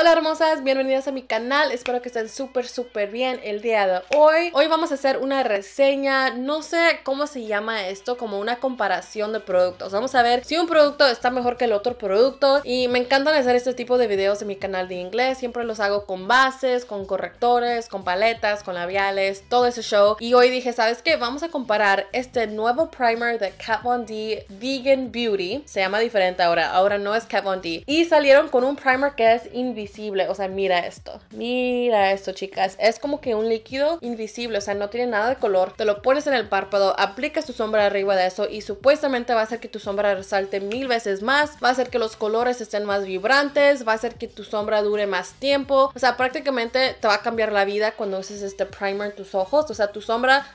Hola hermosas, bienvenidas a mi canal, espero que estén súper súper bien el día de hoy Hoy vamos a hacer una reseña, no sé cómo se llama esto, como una comparación de productos Vamos a ver si un producto está mejor que el otro producto Y me encantan hacer este tipo de videos en mi canal de inglés Siempre los hago con bases, con correctores, con paletas, con labiales, todo ese show Y hoy dije, ¿sabes qué? Vamos a comparar este nuevo primer de Kat Von D Vegan Beauty Se llama diferente ahora, ahora no es Kat Von D Y salieron con un primer que es invisible o sea, mira esto. Mira esto, chicas. Es como que un líquido invisible. O sea, no tiene nada de color. Te lo pones en el párpado, aplicas tu sombra arriba de eso y supuestamente va a hacer que tu sombra resalte mil veces más. Va a hacer que los colores estén más vibrantes. Va a hacer que tu sombra dure más tiempo. O sea, prácticamente te va a cambiar la vida cuando uses este primer en tus ojos. O sea, tu sombra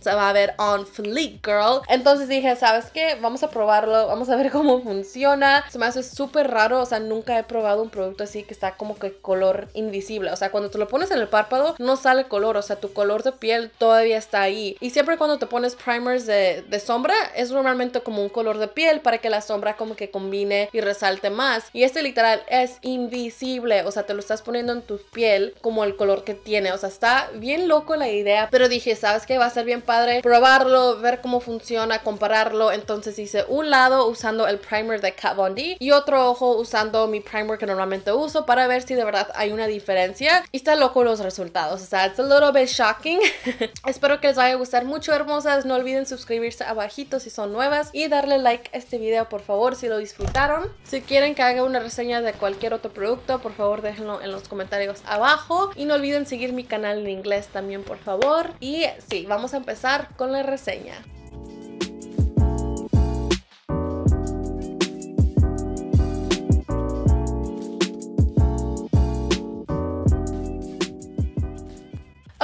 se va a ver on fleek, girl. Entonces dije, ¿sabes qué? Vamos a probarlo, vamos a ver cómo funciona. Se me hace súper raro, o sea, nunca he probado un producto así que está como que color invisible. O sea, cuando te lo pones en el párpado, no sale color, o sea, tu color de piel todavía está ahí. Y siempre cuando te pones primers de, de sombra, es normalmente como un color de piel para que la sombra como que combine y resalte más. Y este literal es invisible, o sea, te lo estás poniendo en tu piel como el color que tiene. O sea, está bien loco la idea, pero dije, ¿sabes qué? Va a ser bien probarlo, ver cómo funciona, compararlo. Entonces hice un lado usando el primer de Kat Von D y otro ojo usando mi primer que normalmente uso para ver si de verdad hay una diferencia. Y está loco los resultados, o sea, it's a little bit shocking. Espero que les vaya a gustar mucho, hermosas. No olviden suscribirse abajito si son nuevas y darle like a este video, por favor, si lo disfrutaron. Si quieren que haga una reseña de cualquier otro producto, por favor déjenlo en los comentarios abajo. Y no olviden seguir mi canal en inglés también, por favor. Y sí, vamos a empezar con la reseña.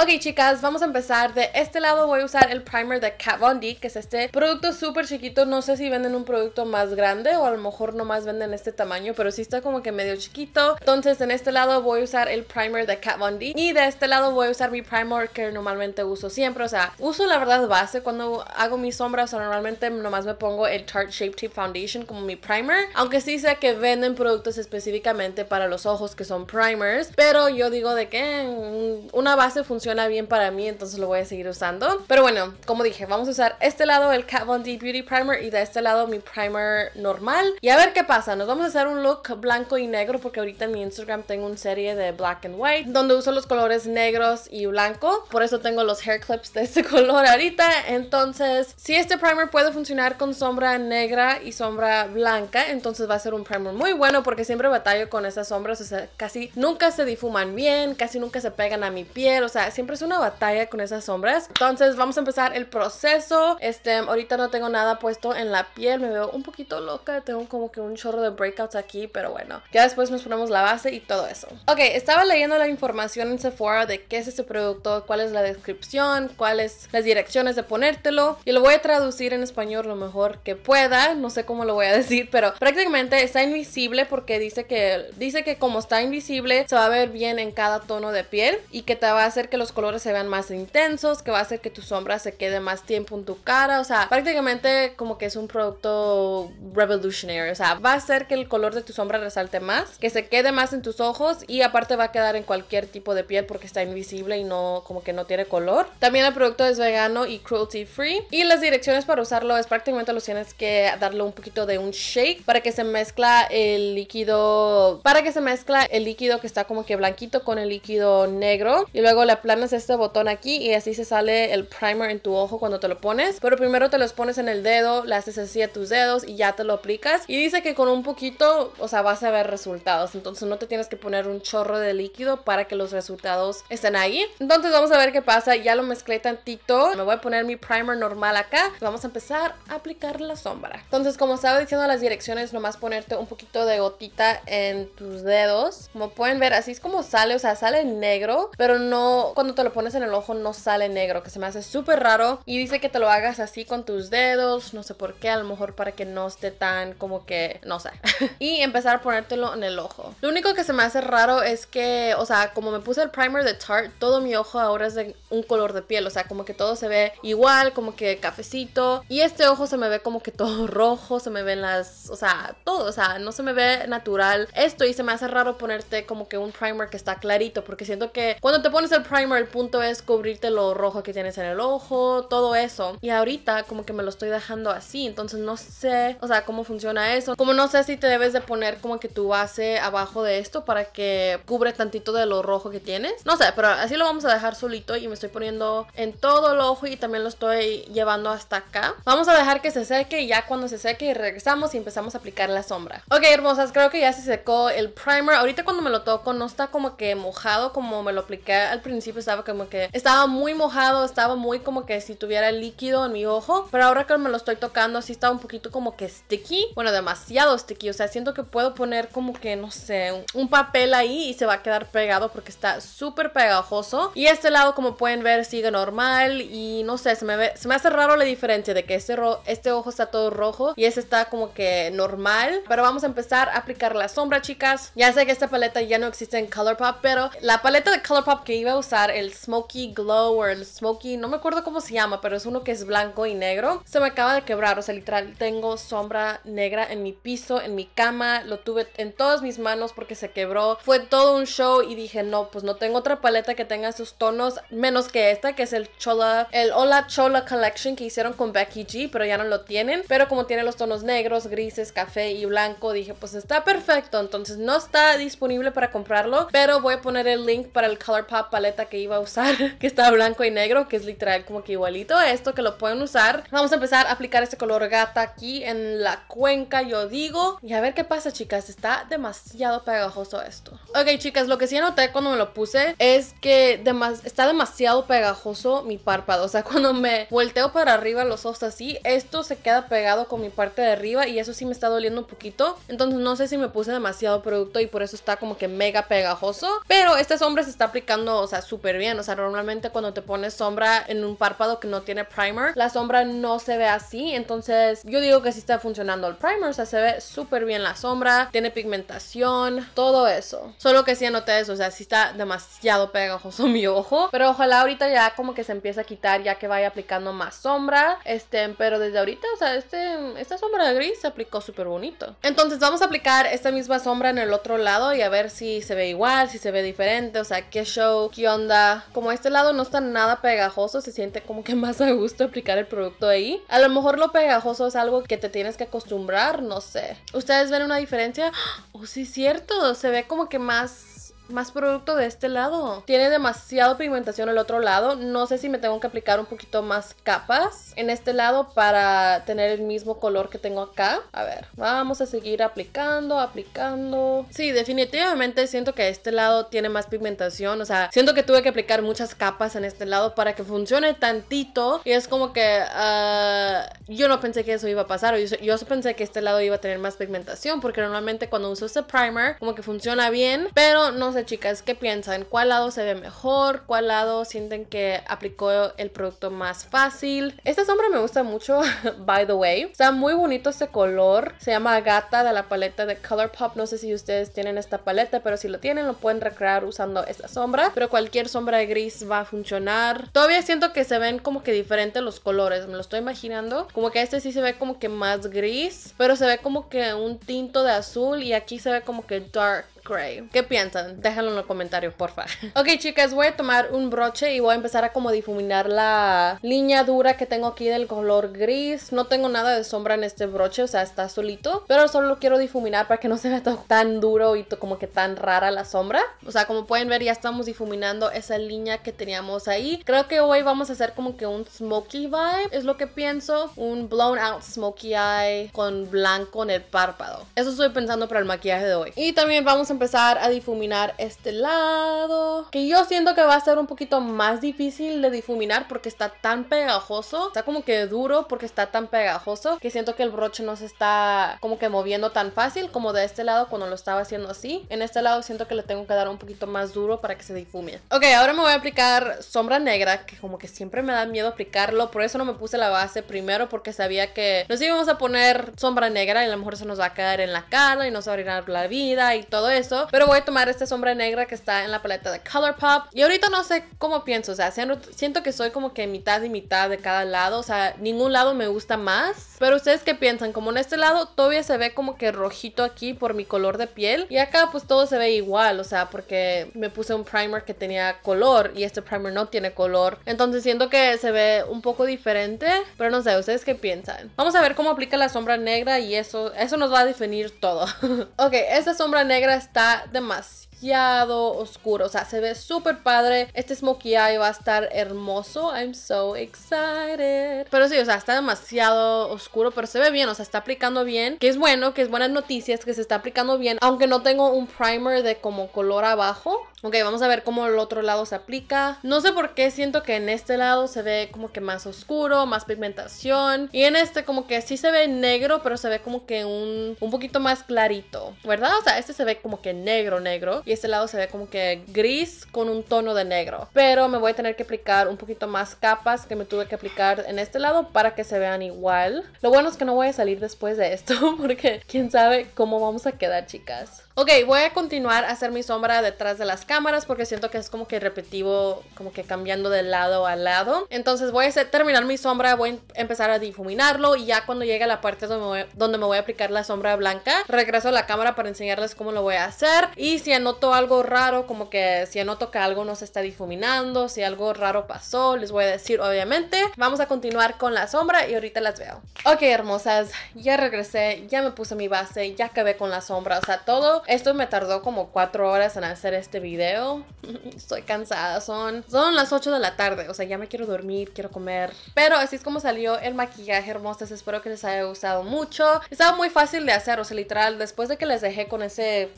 Ok chicas, vamos a empezar. De este lado voy a usar el primer de Kat Von que es este producto súper chiquito. No sé si venden un producto más grande o a lo mejor nomás venden este tamaño, pero sí está como que medio chiquito. Entonces en este lado voy a usar el primer de Kat Von y de este lado voy a usar mi primer que normalmente uso siempre. O sea, uso la verdad base cuando hago mis sombras, o sea, normalmente nomás me pongo el Tarte Shape Tape Foundation como mi primer. Aunque sí sé que venden productos específicamente para los ojos que son primers, pero yo digo de que una base funciona bien para mí, entonces lo voy a seguir usando. Pero bueno, como dije, vamos a usar este lado el Kat Von D Beauty Primer y de este lado mi primer normal. Y a ver qué pasa, nos vamos a hacer un look blanco y negro porque ahorita en mi Instagram tengo una serie de black and white donde uso los colores negros y blanco. Por eso tengo los hair clips de este color ahorita. Entonces, si este primer puede funcionar con sombra negra y sombra blanca, entonces va a ser un primer muy bueno porque siempre batallo con esas sombras. O sea, casi nunca se difuman bien, casi nunca se pegan a mi piel. O sea, siempre es una batalla con esas sombras. Entonces vamos a empezar el proceso. Este, ahorita no tengo nada puesto en la piel, me veo un poquito loca, tengo como que un chorro de breakouts aquí, pero bueno. Ya después nos ponemos la base y todo eso. Ok, estaba leyendo la información en Sephora de qué es este producto, cuál es la descripción, cuáles las direcciones de ponértelo. Y lo voy a traducir en español lo mejor que pueda, no sé cómo lo voy a decir, pero prácticamente está invisible porque dice que, dice que como está invisible se va a ver bien en cada tono de piel y que te va a hacer que los colores se vean más intensos, que va a hacer que tu sombra se quede más tiempo en tu cara, o sea, prácticamente como que es un producto revolutionary, o sea, va a hacer que el color de tu sombra resalte más, que se quede más en tus ojos y aparte va a quedar en cualquier tipo de piel porque está invisible y no como que no tiene color. También el producto es vegano y cruelty free y las direcciones para usarlo es prácticamente lo tienes que darle un poquito de un shake para que se mezcla el líquido, para que se mezcla el líquido que está como que blanquito con el líquido negro y luego la aplanas este botón aquí y así se sale el primer en tu ojo cuando te lo pones. Pero primero te los pones en el dedo, le haces así a tus dedos y ya te lo aplicas. Y dice que con un poquito, o sea, vas a ver resultados. Entonces no te tienes que poner un chorro de líquido para que los resultados estén ahí. Entonces vamos a ver qué pasa. Ya lo mezclé tantito. Me voy a poner mi primer normal acá. Vamos a empezar a aplicar la sombra. Entonces, como estaba diciendo las direcciones, nomás ponerte un poquito de gotita en tus dedos. Como pueden ver, así es como sale. O sea, sale negro, pero no cuando te lo pones en el ojo no sale negro, que se me hace súper raro. Y dice que te lo hagas así con tus dedos, no sé por qué, a lo mejor para que no esté tan como que, no sé. y empezar a ponértelo en el ojo. Lo único que se me hace raro es que, o sea, como me puse el primer de Tarte, todo mi ojo ahora es de un color de piel, o sea, como que todo se ve igual, como que cafecito. Y este ojo se me ve como que todo rojo, se me ven las, o sea, todo, o sea, no se me ve natural esto y se me hace raro ponerte como que un primer que está clarito, porque siento que cuando te pones el primer el punto es cubrirte lo rojo que tienes en el ojo, todo eso. Y ahorita como que me lo estoy dejando así, entonces no sé, o sea, cómo funciona eso. Como no sé si te debes de poner como que tu base abajo de esto para que cubre tantito de lo rojo que tienes. No sé, pero así lo vamos a dejar solito y me estoy poniendo en todo el ojo y también lo estoy llevando hasta acá. Vamos a dejar que se seque y ya cuando se seque regresamos y empezamos a aplicar la sombra. Ok, hermosas, creo que ya se secó el primer. Ahorita cuando me lo toco no está como que mojado como me lo apliqué al principio, estaba como que estaba muy mojado, estaba muy como que si tuviera líquido en mi ojo, pero ahora que me lo estoy tocando Así está un poquito como que sticky, bueno, demasiado sticky, o sea, siento que puedo poner como que, no sé, un papel ahí y se va a quedar pegado porque está súper pegajoso. Y este lado, como pueden ver, sigue normal y no sé, se me, se me hace raro la diferencia de que este, este ojo está todo rojo y ese está como que normal, pero vamos a empezar a aplicar la sombra, chicas. Ya sé que esta paleta ya no existe en Colourpop, pero la paleta de Colourpop que iba a usar el Smoky Glow o el Smoky, no me acuerdo cómo se llama, pero es uno que es blanco y negro. Se me acaba de quebrar, o sea, literal, tengo sombra negra en mi piso, en mi cama, lo tuve en todas mis manos porque se quebró. Fue todo un show y dije, no, pues no tengo otra paleta que tenga esos tonos, menos que esta, que es el Chola, el Hola Chola Collection que hicieron con Becky G, pero ya no lo tienen. Pero como tiene los tonos negros, grises, café y blanco, dije, pues está perfecto. Entonces no está disponible para comprarlo, pero voy a poner el link para el Colourpop paleta que iba a usar, que está blanco y negro, que es literal como que igualito a esto, que lo pueden usar. Vamos a empezar a aplicar este color gata aquí en la cuenca, yo digo. Y a ver qué pasa, chicas. Está demasiado pegajoso esto. Ok, chicas, lo que sí anoté cuando me lo puse es que está demasiado pegajoso mi párpado. O sea, cuando me volteo para arriba los ojos así, esto se queda pegado con mi parte de arriba y eso sí me está doliendo un poquito. Entonces no sé si me puse demasiado producto y por eso está como que mega pegajoso. Pero este sombra se está aplicando, o sea, súper bien. O sea, normalmente cuando te pones sombra en un párpado que no tiene primer, la sombra no se ve así. Entonces, yo digo que sí está funcionando el primer. O sea, se ve súper bien la sombra, tiene pigmentación, todo eso. Solo que sí anoté eso. O sea, sí está demasiado pegajoso mi ojo. Pero ojalá ahorita ya como que se empiece a quitar, ya que vaya aplicando más sombra. Este, pero desde ahorita, o sea, este, esta sombra de gris se aplicó súper bonito. Entonces, vamos a aplicar esta misma sombra en el otro lado y a ver si se ve igual, si se ve diferente. O sea, qué show, qué onda como este lado no está nada pegajoso, se siente como que más a gusto aplicar el producto ahí. A lo mejor lo pegajoso es algo que te tienes que acostumbrar, no sé. ¿Ustedes ven una diferencia? Oh, sí, cierto, se ve como que más más producto de este lado. Tiene demasiado pigmentación el otro lado. No sé si me tengo que aplicar un poquito más capas en este lado para tener el mismo color que tengo acá. A ver, vamos a seguir aplicando, aplicando. Sí, definitivamente siento que este lado tiene más pigmentación. O sea, siento que tuve que aplicar muchas capas en este lado para que funcione tantito. Y es como que ah, yo no pensé que eso iba a pasar. Yo, yo pensé que este lado iba a tener más pigmentación porque normalmente cuando uso este primer como que funciona bien, pero no sé chicas, ¿qué piensan? ¿Cuál lado se ve mejor? ¿Cuál lado sienten que aplicó el producto más fácil? Esta sombra me gusta mucho, by the way. Está muy bonito este color. Se llama Gata de la paleta de Colourpop. No sé si ustedes tienen esta paleta, pero si lo tienen, lo pueden recrear usando esta sombra. Pero cualquier sombra de gris va a funcionar. Todavía siento que se ven como que diferentes los colores. Me lo estoy imaginando. Como que este sí se ve como que más gris, pero se ve como que un tinto de azul y aquí se ve como que dark gray. ¿Qué piensan? Déjalo en los comentarios, por favor. Ok, chicas, voy a tomar un broche y voy a empezar a como difuminar la línea dura que tengo aquí del color gris. No tengo nada de sombra en este broche, o sea, está solito, pero solo lo quiero difuminar para que no se vea tan duro y como que tan rara la sombra. O sea, como pueden ver, ya estamos difuminando esa línea que teníamos ahí. Creo que hoy vamos a hacer como que un smoky vibe, es lo que pienso. Un blown out smoky eye con blanco en el párpado. Eso estoy pensando para el maquillaje de hoy. Y también vamos a empezar a difuminar este lado, que yo siento que va a ser un poquito más difícil de difuminar porque está tan pegajoso, está como que duro porque está tan pegajoso, que siento que el broche no se está como que moviendo tan fácil como de este lado cuando lo estaba haciendo así. En este lado siento que le tengo que dar un poquito más duro para que se difumine. Ok, ahora me voy a aplicar sombra negra, que como que siempre me da miedo aplicarlo, por eso no me puse la base primero porque sabía que nos íbamos a poner sombra negra y a lo mejor se nos va a caer en la cara y nos va a arruinar la vida y todo eso pero voy a tomar esta sombra negra que está en la paleta de Colourpop. Y ahorita no sé cómo pienso, o sea, siento que soy como que mitad y mitad de cada lado. O sea, ningún lado me gusta más. Pero ustedes qué piensan, como en este lado todavía se ve como que rojito aquí por mi color de piel. Y acá pues todo se ve igual, o sea, porque me puse un primer que tenía color y este primer no tiene color. Entonces siento que se ve un poco diferente, pero no sé, ¿ustedes qué piensan? Vamos a ver cómo aplica la sombra negra y eso, eso nos va a definir todo. ok, esta sombra negra está está demasiado oscuro. O sea, se ve súper padre. Este smokey eye va a estar hermoso. I'm so excited. Pero sí, o sea, está demasiado oscuro, pero se ve bien. O sea, está aplicando bien. Que es bueno, que es buenas noticias, que se está aplicando bien. Aunque no tengo un primer de como color abajo. Ok, vamos a ver cómo el otro lado se aplica. No sé por qué siento que en este lado se ve como que más oscuro, más pigmentación. Y en este como que sí se ve negro, pero se ve como que un, un poquito más clarito, ¿verdad? O sea, este se ve como que negro, negro. Y este lado se ve como que gris con un tono de negro. Pero me voy a tener que aplicar un poquito más capas que me tuve que aplicar en este lado para que se vean igual. Lo bueno es que no voy a salir después de esto porque quién sabe cómo vamos a quedar, chicas. Ok, voy a continuar a hacer mi sombra detrás de las cámaras porque siento que es como que repetitivo, como que cambiando de lado a lado. Entonces voy a terminar mi sombra, voy a em-, empezar a difuminarlo y ya cuando llegue a la parte donde, donde me voy a aplicar la sombra blanca, regreso a la cámara para enseñarles cómo lo voy a hacer y si anoto algo raro, como que si anoto que algo no se está difuminando, si algo raro pasó, les voy a decir obviamente. Vamos a continuar con la sombra y ahorita las veo. Ok, hermosas, ya regresé, ya me puse mi base, ya acabé con la sombra, o sea, todo esto me tardó como cuatro horas en hacer este video Estoy cansada, son, son las 8 de la tarde, o sea, ya me quiero dormir, quiero comer. Pero así es como salió el maquillaje hermosas, espero que les haya gustado mucho. Estaba muy fácil de hacer, o sea, literal, después de que les dejé con ese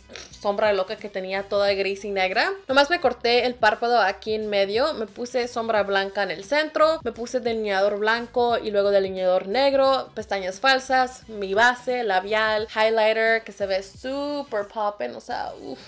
sombra loca que tenía toda gris y negra, nomás me corté el párpado aquí en medio, me puse sombra blanca en el centro, me puse delineador blanco y luego delineador negro, pestañas falsas, mi base, labial, highlighter que se ve súper popping o sea, uff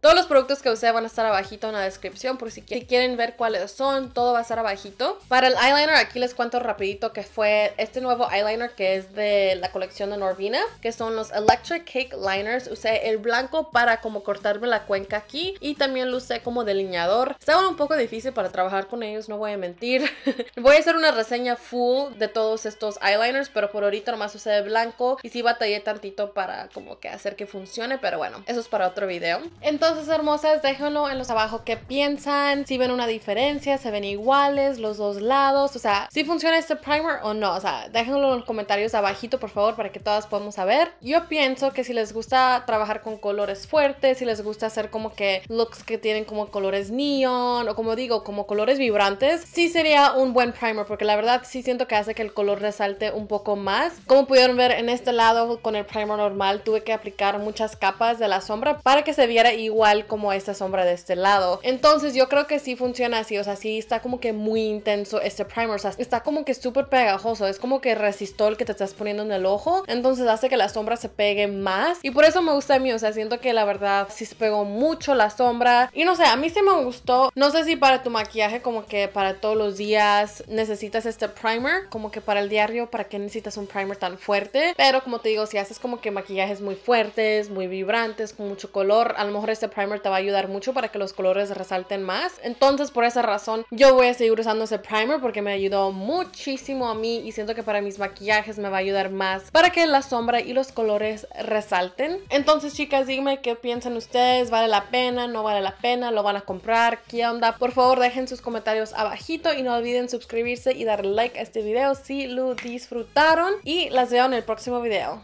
todos los productos que usé van a estar abajito en la descripción por si, quieren ver cuáles son, todo va a estar abajito. Para el eyeliner aquí les cuento rapidito que fue este nuevo eyeliner que es de la colección de Norvina, que son los Electric Cake Liners. Usé el blanco para como cortarme la cuenca aquí y también lo usé como delineador. Estaba un poco difícil para trabajar con ellos, no voy a mentir. voy a hacer una reseña full de todos estos eyeliners, pero por ahorita nomás usé el blanco y sí batallé tantito para como que hacer que funcione, pero bueno, eso es para otro video. Entonces, hermosas, déjenlo en los abajo qué piensan, si ven una diferencia, se ven iguales, los dos lados, o sea, si funciona este primer o no, o sea, déjenlo en los comentarios abajito, por favor, para que todas podamos saber. Yo pienso que si les gusta trabajar con colores fuertes, si les gusta hacer como que looks que tienen como colores neon o como digo, como colores vibrantes, sí sería un buen primer porque la verdad sí siento que hace que el color resalte un poco más. Como pudieron ver en este lado con el primer normal tuve que aplicar muchas capas de la sombra para que se viera igual como esta sombra de este lado. Entonces yo creo que sí funciona así, o sea, sí está como que muy intenso este primer, o sea, está como que súper pegajoso, es como que el que te estás poniendo en el ojo, entonces hace que la sombra se pegue más y por eso me gusta a mí, o sea, siento que la verdad sí se pegó mucho la sombra y no sé, a mí sí me gustó, no sé si para tu maquillaje como que para todos los días necesitas este primer, como que para el diario, para qué necesitas un primer tan fuerte, pero como te digo, si haces como que maquillajes muy fuertes, muy vibrantes, con mucho color, a lo mejor este primer te va a ayudar mucho para que los colores resalten más. Entonces por esa razón yo voy a seguir usando ese primer porque me ayudó muchísimo a mí y siento que para mis maquillajes me va a ayudar más para que la sombra y los colores resalten. Entonces chicas, díganme qué piensan ustedes, ¿vale la pena? ¿No vale la pena? ¿Lo van a comprar? ¿Qué onda? Por favor dejen sus comentarios abajito y no olviden suscribirse y darle like a este video si lo disfrutaron y las veo en el próximo video.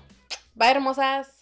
Bye hermosas.